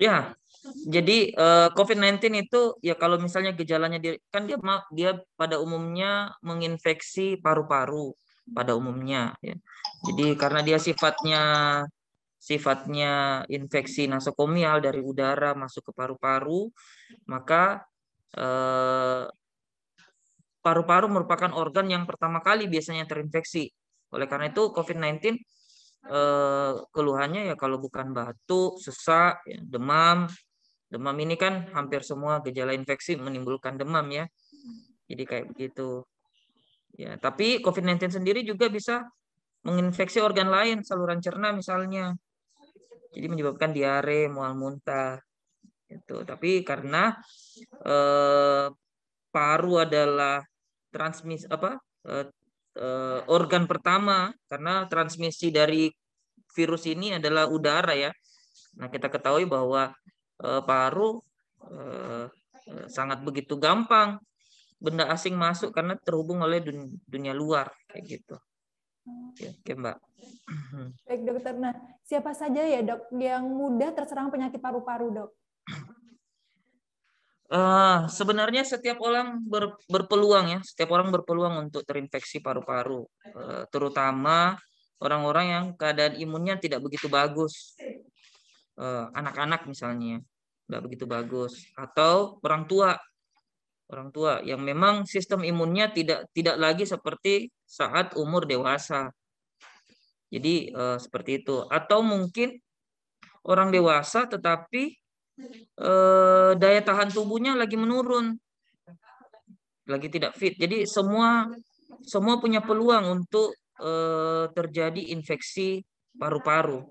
Ya, jadi uh, eh, COVID-19 itu ya kalau misalnya gejalanya dia kan dia dia pada umumnya menginfeksi paru-paru pada umumnya ya. Jadi karena dia sifatnya sifatnya infeksi nasokomial dari udara masuk ke paru-paru, maka eh, paru-paru eh, merupakan organ yang pertama kali biasanya terinfeksi. Oleh karena itu COVID-19 Eh, keluhannya ya kalau bukan batuk, sesak, ya, demam. Demam ini kan hampir semua gejala infeksi menimbulkan demam ya. Jadi kayak begitu. Ya, tapi COVID-19 sendiri juga bisa menginfeksi organ lain, saluran cerna misalnya. Jadi menyebabkan diare, mual muntah. Itu. Tapi karena eh, paru adalah transmis apa? Eh, uh, organ pertama karena transmisi dari virus ini adalah udara ya. Nah kita ketahui bahwa uh, paru uh, sangat begitu gampang benda asing masuk karena terhubung oleh dunia, dunia luar kayak gitu. Ya, oke mbak. Baik dokter. Nah siapa saja ya dok yang mudah terserang penyakit paru-paru dok? Uh, sebenarnya setiap orang ber, berpeluang ya, setiap orang berpeluang untuk terinfeksi paru-paru, uh, terutama orang-orang yang keadaan imunnya tidak begitu bagus, anak eh, anak-anak misalnya, tidak ya, begitu bagus, atau orang tua, orang tua yang memang sistem imunnya tidak tidak lagi seperti saat umur dewasa, jadi uh, seperti itu, atau mungkin orang dewasa tetapi eh, daya tahan tubuhnya lagi menurun, lagi tidak fit. Jadi semua semua punya peluang untuk eh, terjadi infeksi paru-paru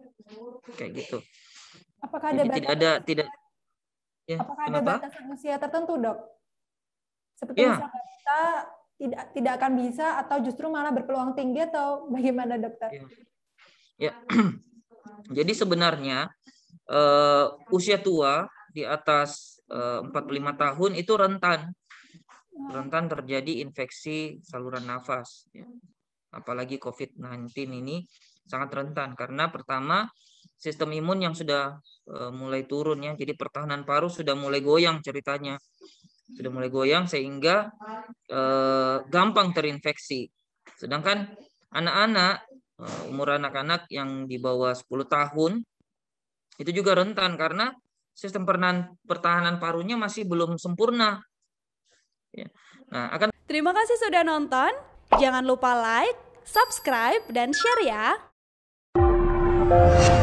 kayak gitu. Apakah ada tidak ada tidak ya, Apakah ada batasan usia tertentu, Dok? Seperti ya. kita tidak tidak akan bisa atau justru malah berpeluang tinggi atau bagaimana, Dokter? Ya. ya. Jadi sebenarnya uh, usia tua di atas eh, uh, 45 tahun itu rentan rentan terjadi infeksi saluran nafas ya. apalagi COVID-19 ini sangat rentan karena pertama sistem imun yang sudah uh, mulai turun ya jadi pertahanan paru sudah mulai goyang ceritanya sudah mulai goyang sehingga uh, gampang terinfeksi sedangkan anak-anak uh, umur anak-anak yang di bawah 10 tahun itu juga rentan karena sistem pertahanan parunya masih belum sempurna. Ya. Nah, akan Terima kasih sudah nonton. Jangan lupa like, subscribe, dan share ya.